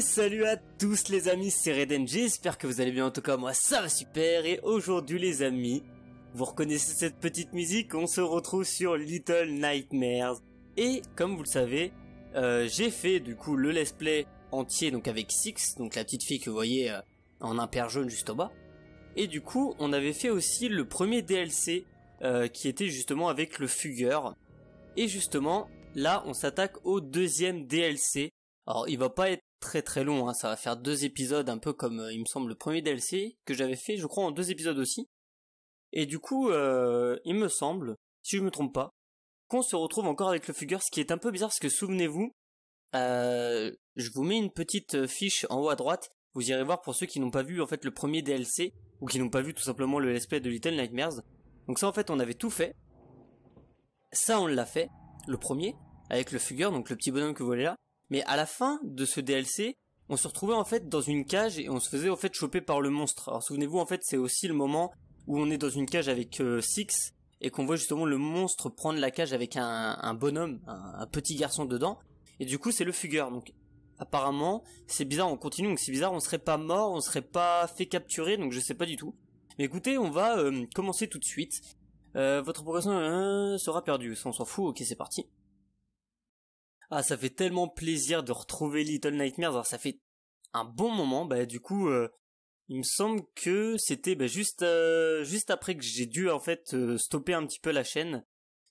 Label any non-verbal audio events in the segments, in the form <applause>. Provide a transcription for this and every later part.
salut à tous les amis, c'est Reden j'espère que vous allez bien, en tout cas moi ça va super, et aujourd'hui les amis, vous reconnaissez cette petite musique, on se retrouve sur Little Nightmares. Et comme vous le savez, euh, j'ai fait du coup le let's play entier, donc avec Six, donc la petite fille que vous voyez euh, en imper jaune juste en bas. Et du coup, on avait fait aussi le premier DLC, euh, qui était justement avec le fugueur. Et justement, là on s'attaque au deuxième DLC. Alors il va pas être très très long, hein. ça va faire deux épisodes, un peu comme euh, il me semble le premier DLC que j'avais fait, je crois en deux épisodes aussi. Et du coup, euh, il me semble, si je me trompe pas, qu'on se retrouve encore avec le Fugger, ce qui est un peu bizarre parce que souvenez-vous, euh, je vous mets une petite fiche en haut à droite, vous irez voir pour ceux qui n'ont pas vu en fait le premier DLC ou qui n'ont pas vu tout simplement le let's de Little Nightmares. Donc ça en fait on avait tout fait. Ça on l'a fait, le premier, avec le Fugger, donc le petit bonhomme que vous voyez là. Mais à la fin de ce DLC, on se retrouvait en fait dans une cage et on se faisait en fait choper par le monstre. Alors souvenez-vous en fait c'est aussi le moment où on est dans une cage avec euh, Six et qu'on voit justement le monstre prendre la cage avec un, bonhomme, un, petit garçon dedans. Et du coup c'est le fugueur. Donc apparemment c'est bizarre, on continue, donc c'est bizarre, on serait pas mort, on serait pas fait capturer, donc je sais pas du tout. Mais écoutez, on va euh, commencer tout de suite. Euh, votre progression sera perdue, ça on s'en fout, ok c'est parti ah ça fait tellement plaisir de retrouver Little Nightmares. Alors ça fait un bon moment. Bah du coup, euh, il me semble que c'était bah, juste euh, juste après que j'ai dû en fait euh, stopper un petit peu la chaîne.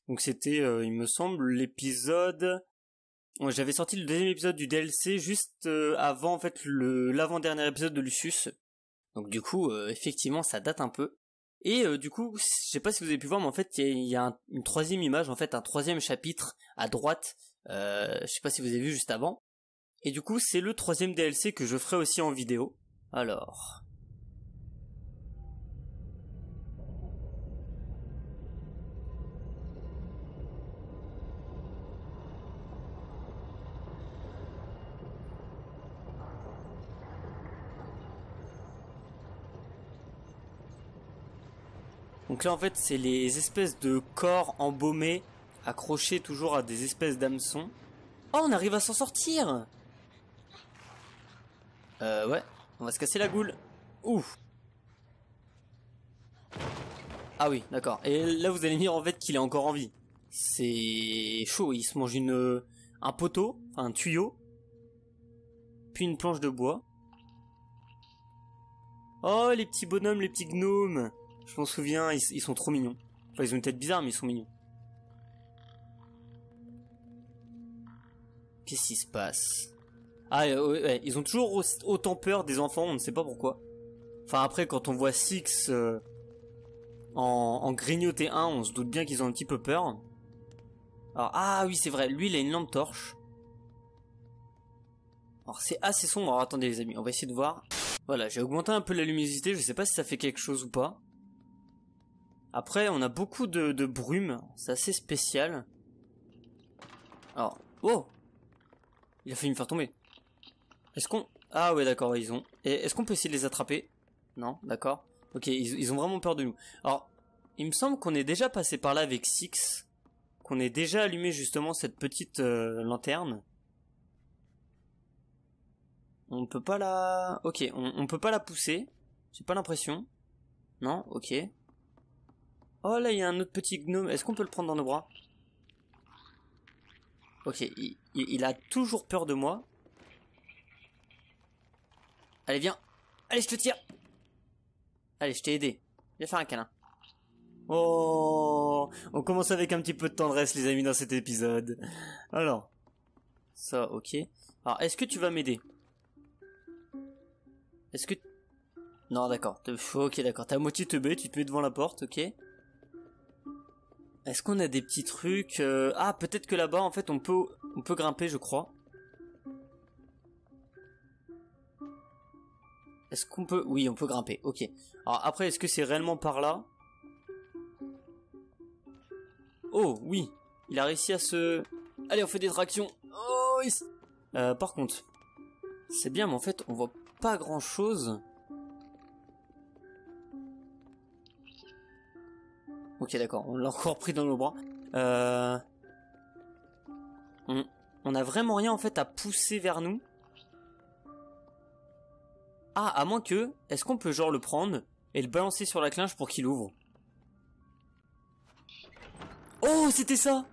Donc c'était, il me semble, l'épisode. J'avais sorti le deuxième épisode du DLC juste avant en fait le l'avant-dernier épisode de Lucius. Donc du coup, effectivement, ça date un peu. Et du coup, je sais pas si vous avez pu voir, mais en fait, il y a, une troisième image, en fait, un troisième chapitre à droite euh, je sais pas si vous avez vu juste avant. Et du coup, c'est le troisième DLC que je ferai aussi en vidéo. Alors, Donc là en fait c'est les espèces de corps embaumés accroché toujours à des espèces d'hameçons. Oh, on arrive à s'en sortir Euh, ouais. On va se casser la goule. Ouf Ah oui, d'accord. Et là, vous allez me dire, en fait, qu'il est encore en vie. C'est chaud. Il se mange une... Euh, un poteau, un tuyau, puis une planche de bois. Oh, les petits bonhommes, les petits gnomes Je m'en souviens, ils sont trop mignons. Enfin, ils ont une tête bizarre, mais ils sont mignons. Qu'est-ce qui se passe Ah, euh, ils ont toujours autant peur des enfants, on ne sait pas pourquoi. Enfin, après, quand on voit Six euh, en, grignoter un, on se doute bien qu'ils ont un petit peu peur. Alors, ah oui, c'est vrai, lui, il a une lampe torche. Alors, c'est assez sombre. Alors, attendez, les amis, on va essayer de voir. Voilà, j'ai augmenté un peu la luminosité, je ne sais pas si ça fait quelque chose ou pas. Après, on a beaucoup de, de brume, c'est assez spécial. Alors, oh il a failli me faire tomber. Est-ce qu'on... Ah ouais, d'accord, ils ont... Est-ce qu'on peut essayer de les attraper Non, d'accord. Ok, ils, ont vraiment peur de nous. Alors, il me semble qu'on est déjà passé par là avec Six. Qu'on ait déjà allumé justement cette petite euh, lanterne. On peut pas la... Ok, on, on peut pas la pousser. J'ai pas l'impression. Non, ok. Oh là, il y a un autre petit gnome. Est-ce qu'on peut le prendre dans nos bras Ok, il, a toujours peur de moi. Allez, viens. Allez, je te tire. Allez, je t'ai aidé. Viens faire un câlin. Oh, on commence avec un petit peu de tendresse, les amis, dans cet épisode. Alors, ça, ok. Alors, est-ce que tu vas m'aider Est-ce que... Non, d'accord. Ok, d'accord. T'as moitié teubé, tu te mets devant la porte, ok. Est-ce qu'on a des petits trucs euh, Ah, peut-être que là-bas, en fait, on peut, on peut grimper, je crois. Est-ce qu'on peut... Oui, on peut grimper, ok. Alors après, est-ce que c'est réellement par là Oh, oui Il a réussi à se... Allez, on fait des tractions oh, euh, Par contre, c'est bien, mais en fait, on voit pas grand-chose. Ok, d'accord, on l'a encore pris dans nos bras. Euh... On... a vraiment rien en fait à pousser vers nous. Ah, à moins que... Est-ce qu'on peut genre le prendre et le balancer sur la clinche pour qu'il ouvre Oh, c'était ça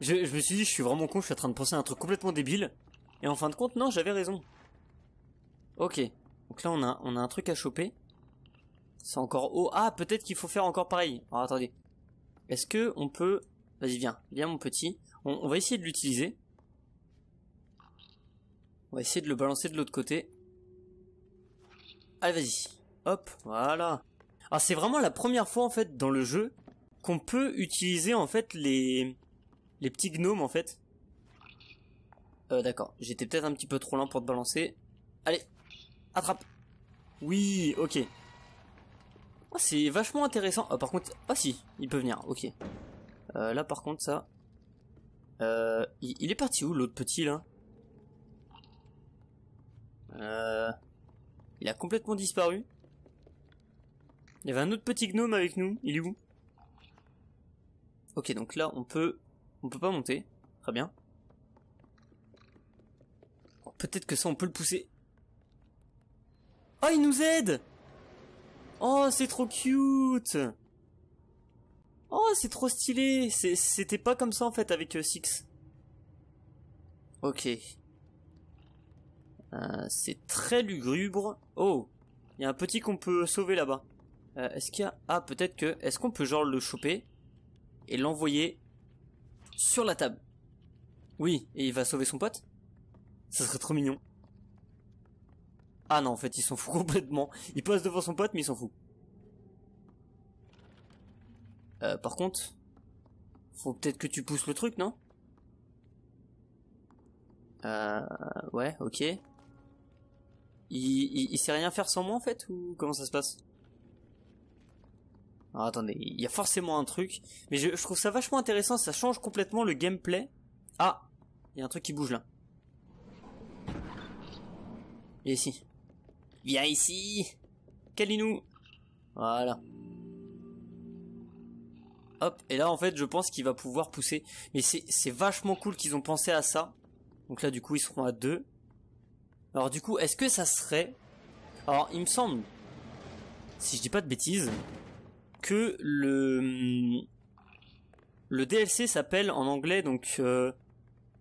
je, je, me suis dit, je suis vraiment con, je suis en train de penser à un truc complètement débile. Et en fin de compte, non, j'avais raison. Ok. Donc là, on a, on a un truc à choper. C'est encore haut. Ah, peut-être qu'il faut faire encore pareil. Alors attendez. Est-ce que on peut... Vas-y, viens. Viens mon petit. On, va essayer de l'utiliser. On va essayer de le balancer de l'autre côté. Allez, vas-y. Hop, voilà. Alors ah, c'est vraiment la première fois en fait dans le jeu qu'on peut utiliser en fait les les petits gnomes en fait. Euh, d'accord, j'étais peut-être un petit peu trop lent pour te balancer. Allez, attrape. Oui, ok. Oh, c'est vachement intéressant. Oh par contre, ah si, il peut venir, ok. Euh, là, par contre, ça... Euh, il, est parti où, l'autre petit, là euh, Il a complètement disparu. Il y avait un autre petit gnome avec nous. Il est où Ok, donc là, on peut... On peut pas monter. Très bien. Peut-être que ça, on peut le pousser. Oh, il nous aide Oh, c'est trop cute Oh, c'est trop stylé C'était pas comme ça, en fait, avec euh, Six. Ok. Euh, c'est très lugubre. Oh Il y a un petit qu'on peut sauver là-bas. Euh, est-ce qu'il y a... Ah, peut-être que... Est-ce qu'on peut genre le choper et l'envoyer sur la table Oui, et il va sauver son pote Ça serait trop mignon. Ah non, en fait, il s'en fout complètement. Il passe devant son pote, mais il s'en fout. Euh, par contre, faut peut-être que tu pousses le truc, non Euh, ouais, ok. Il, sait rien faire sans moi, en fait, ou comment ça se passe Alors, attendez, il y a forcément un truc. Mais je, je trouve ça vachement intéressant, ça change complètement le gameplay. Ah, il y a un truc qui bouge là. Il est ici. Viens ici Kalinou Voilà. Hop, et là en fait je pense qu'il va pouvoir pousser. Mais c'est vachement cool qu'ils ont pensé à ça. Donc là du coup ils seront à deux. Alors du coup, est-ce que ça serait... Alors il me semble, si je dis pas de bêtises, que le... Le DLC s'appelle en anglais donc... Euh,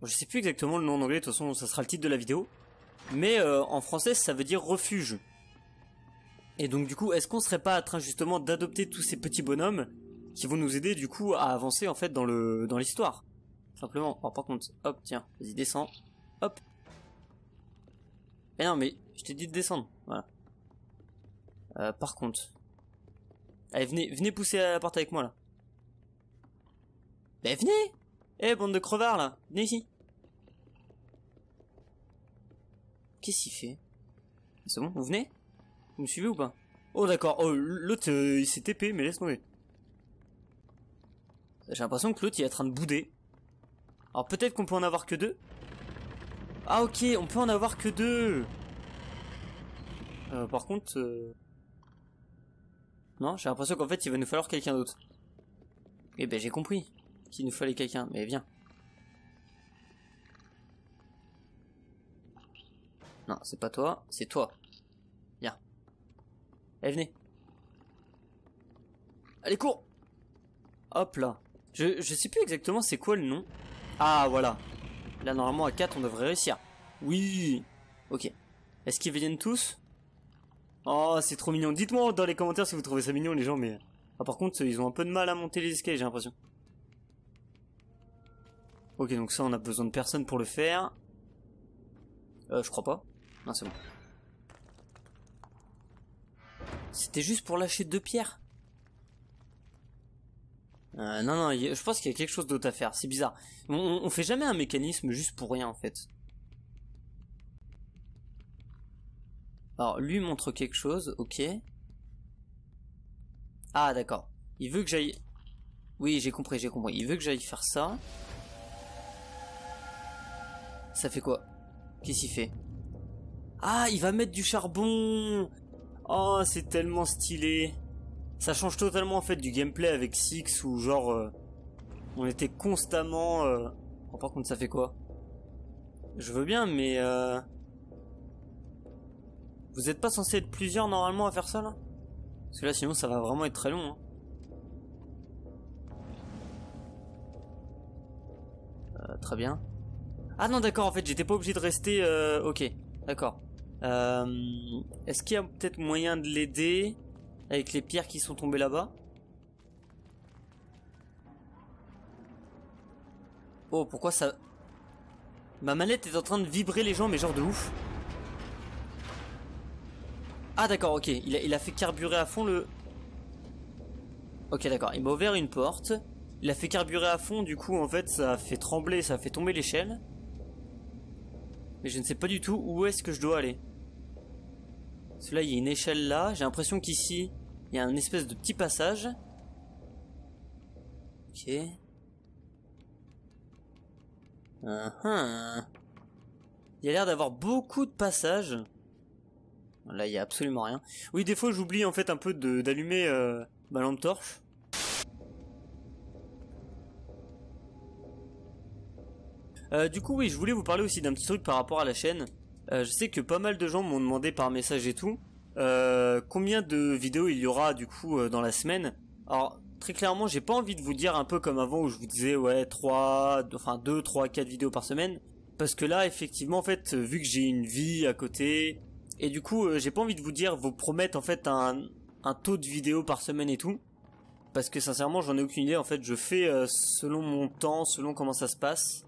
je sais plus exactement le nom en anglais, de toute façon ça sera le titre de la vidéo mais euh, en français ça veut dire refuge. Et donc du coup, est-ce qu'on serait pas en train justement d'adopter tous ces petits bonhommes qui vont nous aider du coup à avancer en fait dans le dans l'histoire Simplement. Oh, par contre, hop, tiens, vas-y descends, hop. Eh non, mais je t'ai dit de descendre, voilà. Euh, par contre, allez venez, venez pousser à la porte avec moi là. Ben venez Eh bande de crevards là, venez ici. Qu'est-ce qu'il fait C'est bon, vous venez Vous me suivez ou pas Oh d'accord, oh l'autre euh, il s'est TP mais laisse moi J'ai l'impression que l'autre il est en train de bouder. Alors peut-être qu'on peut en avoir que deux. Ah ok, on peut en avoir que deux. Euh, par contre... Euh, non, j'ai l'impression qu'en fait il va nous falloir quelqu'un d'autre. Eh ben j'ai compris qu'il nous fallait quelqu'un, mais viens. Non, c'est pas toi, c'est toi. Viens. Allez, venez. Allez, cours Hop là. Je, je sais plus exactement c'est quoi le nom. Ah, voilà. Là, normalement, à 4, on devrait réussir. Oui Ok. Est-ce qu'ils viennent tous Oh, c'est trop mignon. Dites-moi dans les commentaires si vous trouvez ça mignon, les gens, mais... Ah, par contre, ils ont un peu de mal à monter les escaliers, j'ai l'impression. Ok, donc ça, on a besoin de personne pour le faire. Euh, je crois pas c'est bon. C'était juste pour lâcher deux pierres euh, non, non, je pense qu'il y a quelque chose d'autre à faire, c'est bizarre. On, fait jamais un mécanisme juste pour rien en fait. Alors, lui montre quelque chose, ok. Ah, d'accord. Il veut que j'aille... Oui, j'ai compris, j'ai compris. Il veut que j'aille faire ça. Ça fait quoi Qu'est-ce qu'il fait ah, il va mettre du charbon Oh, c'est tellement stylé Ça change totalement en fait du gameplay avec Six où genre... Euh, on était constamment... Euh, oh, par contre, ça fait quoi Je veux bien, mais... Euh, vous êtes pas censé être plusieurs normalement à faire ça là Parce que là sinon ça va vraiment être très long. Hein. très bien. Ah non d'accord en fait j'étais pas obligé de rester... Ok d'accord. Euh, Est-ce qu'il y a peut-être moyen de l'aider avec les pierres qui sont tombées là-bas Oh, pourquoi ça... Ma manette est en train de vibrer les gens, mais genre de ouf. Ah d'accord, ok. Il il a fait carburer à fond le... Ok, d'accord. Il m'a ouvert une porte. Il a fait carburer à fond, du coup, en fait, ça a fait trembler, ça a fait tomber l'échelle. Mais je ne sais pas du tout où est-ce que je dois aller. Cela là, il y a une échelle là. J'ai l'impression qu'ici, il y a un espèce de petit passage. Ok. Uh-huh. Il y a l'air d'avoir beaucoup de passages. Là, il y a absolument rien. Oui, des fois, j'oublie en fait un peu d'allumer euh, ma lampe torche. Euh, du coup, oui, je voulais vous parler aussi d'un petit truc par rapport à la chaîne. Euh, je sais que pas mal de gens m'ont demandé par message et tout euh, combien de vidéos il y aura du coup euh, dans la semaine. Alors très clairement, j'ai pas envie de vous dire un peu comme avant où je vous disais ouais 3 enfin 2 3 4 vidéos par semaine parce que là effectivement en fait vu que j'ai une vie à côté et du coup j'ai pas envie de vous dire vous promettre en fait un taux de vidéos par semaine et tout parce que sincèrement, j'en ai aucune idée en fait, je fais selon mon temps, selon comment ça se passe.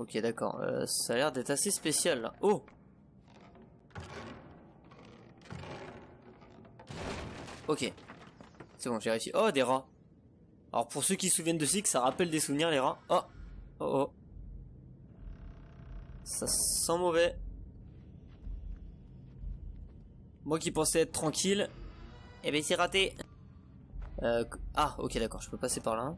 Ok, d'accord. Euh, ça a l'air d'être assez spécial, là. Oh Ok. C'est bon, j'ai réussi. Oh, des rats Alors, pour ceux qui se souviennent de que ça rappelle des souvenirs, les rats. Oh Oh oh. Ça sent mauvais. Moi qui pensais être tranquille. Eh ben, c'est raté. Euh, ah, ok, d'accord. Je peux passer par là.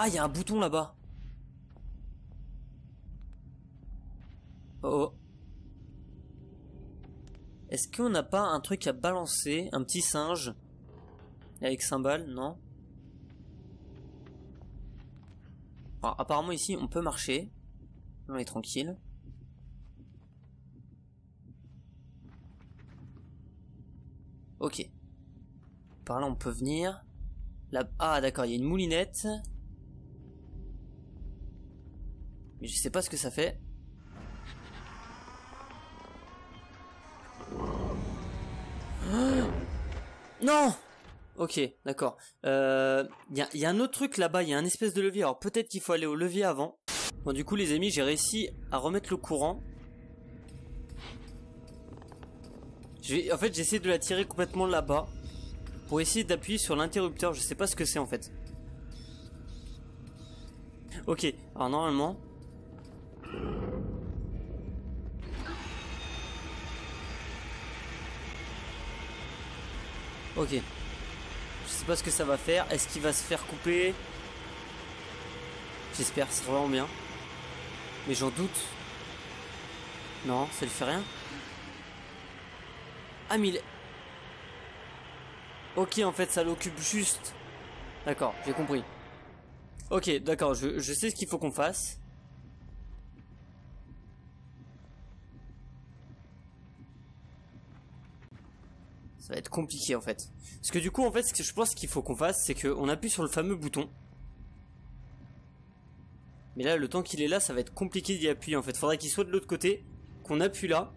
Ah, il y a un bouton là-bas. Oh, oh. Est-ce qu'on n'a pas un truc à balancer Un petit singe Avec cymbales non apparemment ici, on peut marcher. On est tranquille. Ok. Par là, on peut venir. Là ah, d'accord, il y a une moulinette. Mais je sais pas ce que ça fait. <gasps> non Ok, d'accord. Il euh, y, a, un autre truc là-bas, il y a un espèce de levier. Alors peut-être qu'il faut aller au levier avant. Bon, du coup, les amis, j'ai réussi à remettre le courant. en fait, j'essaie de la tirer complètement là-bas. Pour essayer d'appuyer sur l'interrupteur. Je sais pas ce que c'est en fait. Ok, alors normalement... Ok. Je sais pas ce que ça va faire. Est-ce qu'il va se faire couper J'espère, c'est vraiment bien. Mais j'en doute. Non, ça lui fait rien. Ah, mais il... Ok, en fait, ça l'occupe juste. D'accord, j'ai compris. Ok, d'accord, je sais ce qu'il faut qu'on fasse. être compliqué en fait. Parce que du coup en fait ce que je pense qu'il faut qu'on fasse c'est qu'on appuie sur le fameux bouton. Mais là le temps qu'il est là ça va être compliqué d'y appuyer en fait. Faudrait qu'il soit de l'autre côté, qu'on appuie là.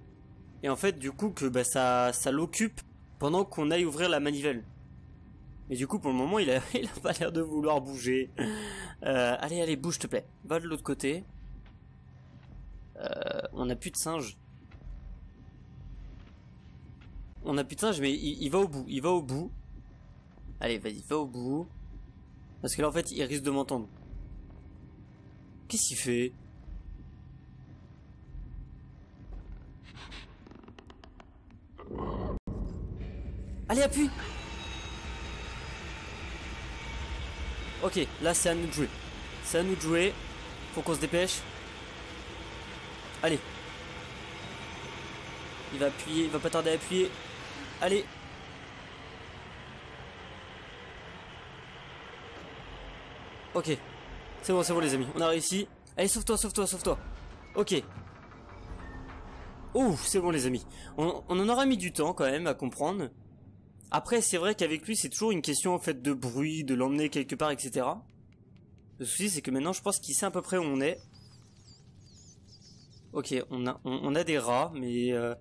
Et en fait du coup que bah, ça, ça l'occupe pendant qu'on aille ouvrir la manivelle. Mais du coup pour le moment il a, <laughs> pas l'air de vouloir bouger. Euh, allez allez bouge te plaît. Va de l'autre côté. Euh, on a plus de singes. On a putain mais il, va au bout, il va au bout. Allez, vas-y, va au bout. Parce que là, en fait, il risque de m'entendre. Qu'est-ce qu'il fait Allez, appuie Ok, là, c'est à nous de jouer. C'est à nous de jouer. Faut qu'on se dépêche. Allez, il va appuyer, il va pas tarder à appuyer. Allez Ok. C'est bon, c'est bon les amis, on a réussi. Allez, sauve-toi, sauve-toi, sauve-toi. Ok. Ouh, c'est bon les amis. On, en aura mis du temps quand même à comprendre. Après, c'est vrai qu'avec lui, c'est toujours une question en fait de bruit, de l'emmener quelque part, etc. Le souci, c'est que maintenant, je pense qu'il sait à peu près où on est. Ok, on a, des rats, mais euh,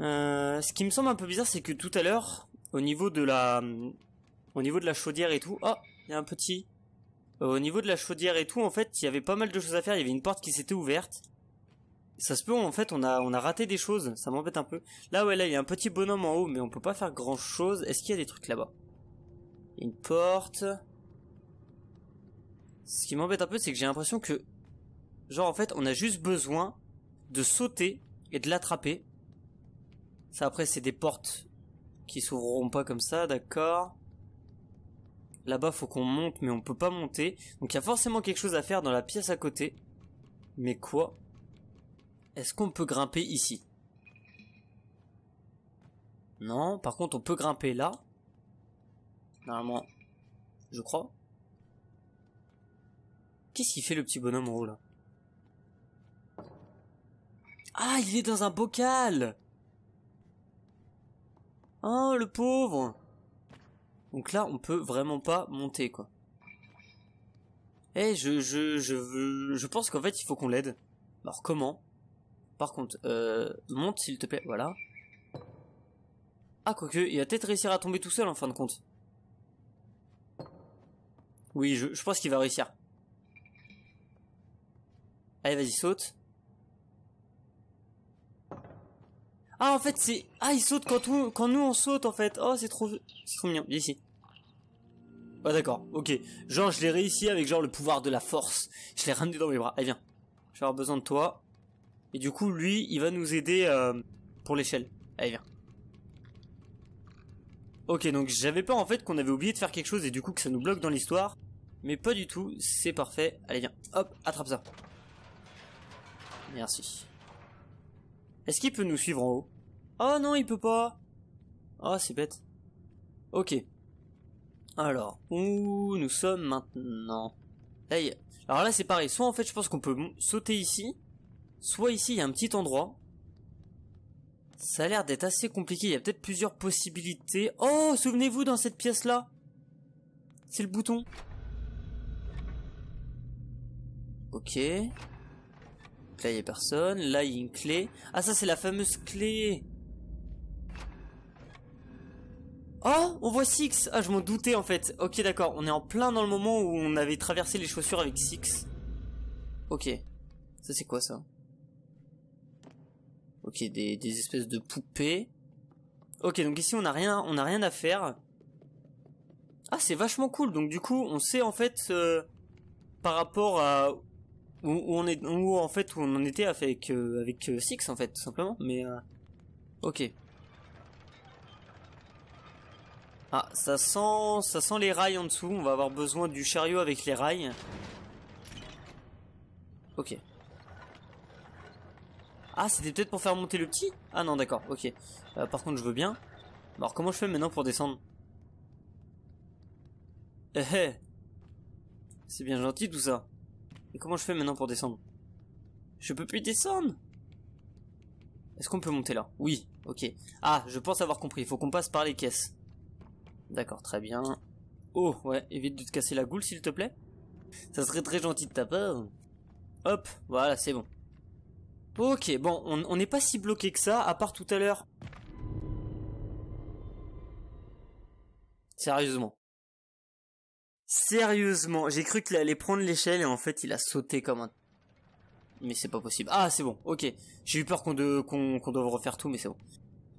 euh, ce qui me semble un peu bizarre, c'est que tout à l'heure, au niveau de la, au niveau de la chaudière et tout, oh, il y a un petit. Euh, au niveau de la chaudière et tout, en fait, il y avait pas mal de choses à faire. Il y avait une porte qui s'était ouverte. Ça se peut, en fait, on a, on a raté des choses. Ça m'embête un peu. Là, ouais, là, il y a un petit bonhomme en haut, mais on peut pas faire grand chose. Est-ce qu'il y a des trucs là-bas Une porte. Ce qui m'embête un peu, c'est que j'ai l'impression que, genre, en fait, on a juste besoin de sauter et de l'attraper ça après c'est des portes qui s'ouvriront pas comme ça, d'accord. Là-bas faut qu'on monte mais on peut pas monter. Donc il y a forcément quelque chose à faire dans la pièce à côté. Mais quoi Est-ce qu'on peut grimper ici Non, par contre on peut grimper là. Normalement, je crois. Qu'est-ce qu'il fait le petit bonhomme en Ah, il est dans un bocal ah, le pauvre Donc là, on peut vraiment pas monter, quoi. Eh, je, je, je, je pense qu'en fait, il faut qu'on l'aide. Alors, comment Par contre, euh, monte, s'il te plaît. Voilà. Ah, quoique, il va peut-être réussir à tomber tout seul, en fin de compte. Oui, je, je pense qu'il va réussir. Allez, vas-y, saute. Ah, en fait, c'est... Ah, il saute quand, quand nous, on saute, en fait. Oh, c'est trop... C'est trop mignon. Il ici. Ouais ah, d'accord. Ok. Genre, je l'ai réussi avec, genre, le pouvoir de la force. Je l'ai ramené dans mes bras. Allez, viens. Je vais avoir besoin de toi. Et du coup, lui, il va nous aider euh, pour l'échelle. Allez, viens. Ok, donc j'avais peur, en fait, qu'on avait oublié de faire quelque chose et du coup que ça nous bloque dans l'histoire. Mais pas du tout. C'est parfait. Allez, viens. Hop, attrape ça. Merci. Est-ce qu'il peut nous suivre en haut oh non, il peut pas. Ah, oh, c'est bête. Ok. Alors, où nous sommes maintenant Hey. Alors là, c'est pareil. Soit en fait, je pense qu'on peut sauter ici. Soit ici, il y a un petit endroit. Ça a l'air d'être assez compliqué. Il y a peut-être plusieurs possibilités. Oh, souvenez-vous dans cette pièce-là. C'est le bouton. Ok. Là, il y a personne. Là, il y a une clé. Ah, ça, c'est la fameuse clé. Oh, on voit Six Ah, je m'en doutais en fait. Ok, d'accord, on est en plein dans le moment où on avait traversé les chaussures avec Six. Ok. Ça, c'est quoi, ça Ok, des, espèces de poupées. Ok, donc ici, on n'a rien, on n'a rien à faire. Ah, c'est vachement cool. Donc, du coup, on sait, en fait, euh, par rapport à où, on est, où, en fait, où on en était avec, euh, avec euh, Six, en fait, tout simplement. Mais, euh, ok. Ah, ça sent, ça sent les rails en dessous. On va avoir besoin du chariot avec les rails. Ok. Ah, c'était peut-être pour faire monter le petit Ah non, d'accord, ok. Euh, par contre, je veux bien. Alors, comment je fais maintenant pour descendre Eh eh C'est bien gentil tout ça. Et comment je fais maintenant pour descendre Je peux plus descendre Est-ce qu'on peut monter là Oui, ok. Ah, je pense avoir compris. Il faut qu'on passe par les caisses. D'accord, très bien. Oh, ouais, évite de te casser la goule, s'il te plaît. Ça serait très gentil de ta part. Hop, voilà, c'est bon. Ok, bon, on n'est pas si bloqué que ça, à part tout à l'heure. Sérieusement. Sérieusement, j'ai cru qu'il allait prendre l'échelle et en fait il a sauté comme un... Mais c'est pas possible. Ah, c'est bon, ok. J'ai eu peur qu'on de... doive refaire tout, mais c'est bon.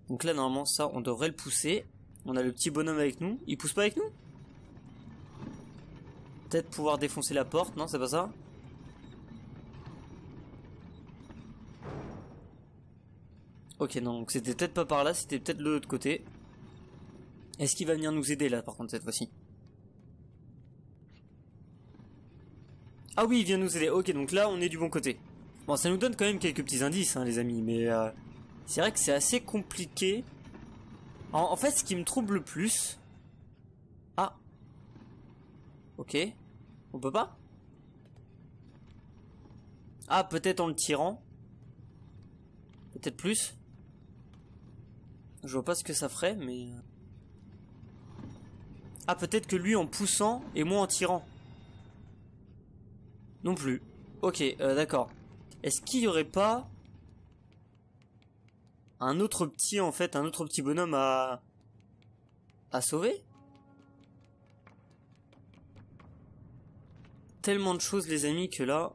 Donc là, normalement, ça, on devrait le pousser. On a le petit bonhomme avec nous. Il pousse pas avec nous Peut-être pouvoir défoncer la porte, non C'est pas ça Ok, non, donc c'était peut-être pas par là, c'était peut-être de l'autre côté. Est-ce qu'il va venir nous aider là, par contre, cette fois-ci Ah oui, il vient nous aider. Ok, donc là, on est du bon côté. Bon, ça nous donne quand même quelques petits indices, hein, les amis, mais... Euh, c'est vrai que c'est assez compliqué en, fait, ce qui me trouble le plus... Ah. Ok. On peut pas Ah, peut-être en le tirant. Peut-être plus. Je vois pas ce que ça ferait, mais... Euh. Ah, peut-être que lui en poussant et moi en tirant. Non plus. Ok, euh, d'accord. Est-ce qu'il y aurait pas un autre petit en fait, un autre petit bonhomme à à sauver. Tellement de choses les amis que là.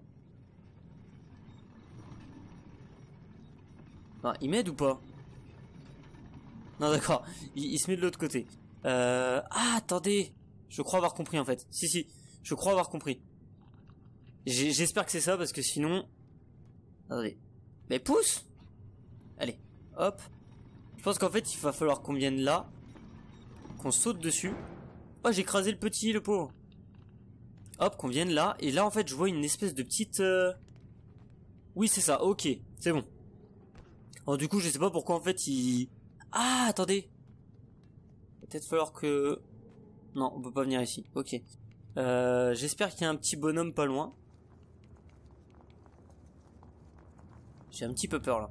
Ah, il m'aide ou pas Non d'accord, il, se met de l'autre côté. Euh, ah attendez, je crois avoir compris en fait. Si si, je crois avoir compris. J'espère que c'est ça parce que sinon. Attendez. Mais pousse Hop. Je pense qu'en fait, il va falloir qu'on vienne là. Qu'on saute dessus. Oh, j'ai écrasé le petit, le pauvre. Hop, qu'on vienne là. Et là, en fait, je vois une espèce de petite... Euh, oui, c'est ça. Ok, c'est bon. Alors du coup, je sais pas pourquoi, en fait, il... Ah, attendez. Peut-être falloir que... Non, on peut pas venir ici. Ok. Euh, j'espère qu'il y a un petit bonhomme pas loin. J'ai un petit peu peur, là.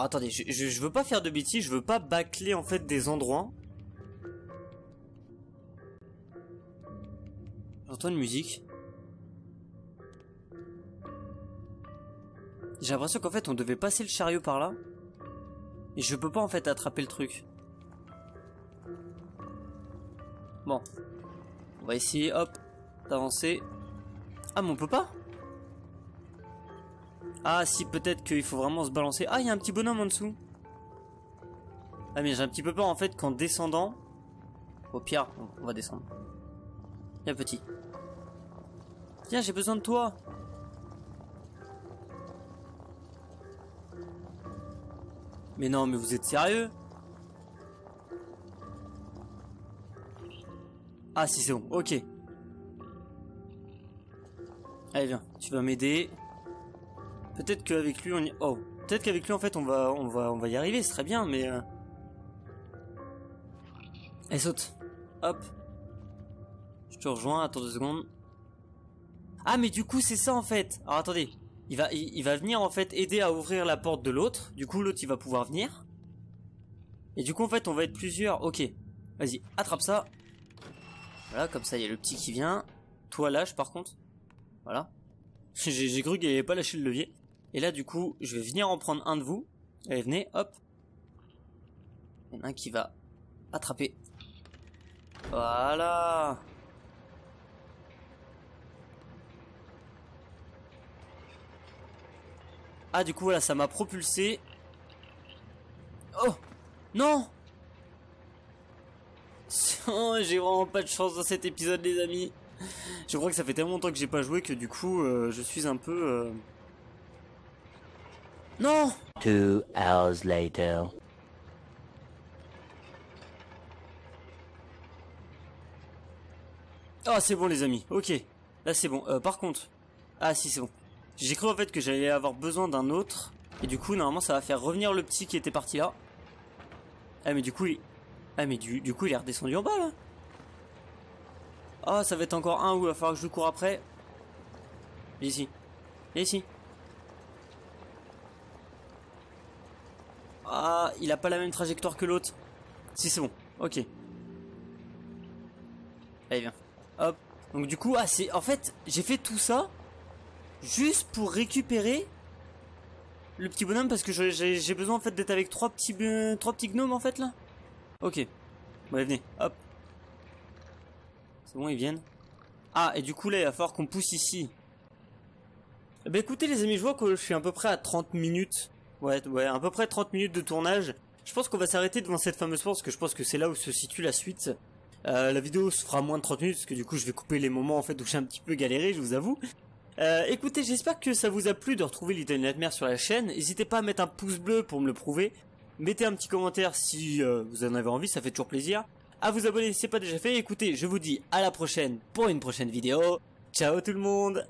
Ah, attendez, je, veux pas faire de bêtises, je veux pas bâcler en fait des endroits. J'entends une musique. J'ai l'impression qu'en fait on devait passer le chariot par là. Et je peux pas en fait attraper le truc. Bon. On va essayer, hop, d'avancer. Ah mais on peut pas ah si, peut-être qu'il faut vraiment se balancer. Ah, il y a un petit bonhomme en dessous. Ah mais j'ai un petit peu peur en fait qu'en descendant... Au pire, on va descendre. Viens petit. Tiens j'ai besoin de toi. Mais non, mais vous êtes sérieux Ah si c'est bon, ok. Allez viens, tu vas m'aider. Peut-être qu'avec lui on y... Oh, peut-être qu'avec lui en fait on va, on va, on va y arriver, c'est très bien, mais... Euh... saute. Hop. Je te rejoins, attends deux secondes. Ah mais du coup c'est ça en fait. Alors attendez, il va, il, va venir en fait aider à ouvrir la porte de l'autre. Du coup l'autre il va pouvoir venir. Et du coup en fait on va être plusieurs. Ok, vas-y, attrape ça. Voilà, comme ça il y a le petit qui vient. Toi lâche par contre. Voilà. <laughs> J'ai cru qu'il avait pas lâché le levier. Et là, du coup, je vais venir en prendre un de vous. Allez, venez, hop. Il y en a un qui va attraper. Voilà. Ah, du coup, voilà, ça m'a propulsé. Oh Non oh, J'ai vraiment pas de chance dans cet épisode, les amis. Je crois que ça fait tellement longtemps que j'ai pas joué que du coup, euh, je suis un peu... Euh, non Two hours later. Ah oh, c'est bon les amis, ok. Là c'est bon. Euh, par contre... Ah si c'est bon. J'ai cru en fait que j'allais avoir besoin d'un autre. Et du coup normalement ça va faire revenir le petit qui était parti là. Ah mais du coup il... Ah mais du, du coup il est redescendu en bas là. Ah oh, ça va être encore un où il va falloir que je le cours après. ici. ici. il a pas la même trajectoire que l'autre. Si c'est bon, ok. Allez viens. Hop. Donc du coup, ah c'est. En fait, j'ai fait tout ça juste pour récupérer le petit bonhomme parce que j'ai besoin en fait d'être avec trois petits trois petits gnomes en fait là. Ok. Bon allez, venez. Hop. C'est bon, ils viennent. Ah et du coup là, il va falloir qu'on pousse ici. Bah écoutez les amis, je vois que je suis à peu près à 30 minutes Ouais, ouais, à peu près 30 minutes de tournage. Je pense qu'on va s'arrêter devant cette fameuse porte, parce que je pense que c'est là où se situe la suite. Euh, la vidéo se fera moins de 30 minutes, parce que du coup je vais couper les moments en fait où j'ai un petit peu galéré, je vous avoue. Euh, écoutez, j'espère que ça vous a plu de retrouver Little Nightmare sur la chaîne. N'hésitez pas à mettre un pouce bleu pour me le prouver. Mettez un petit commentaire si euh, vous en avez envie, ça fait toujours plaisir. À vous abonner si c'est pas déjà fait. Écoutez, je vous dis à la prochaine pour une prochaine vidéo. Ciao tout le monde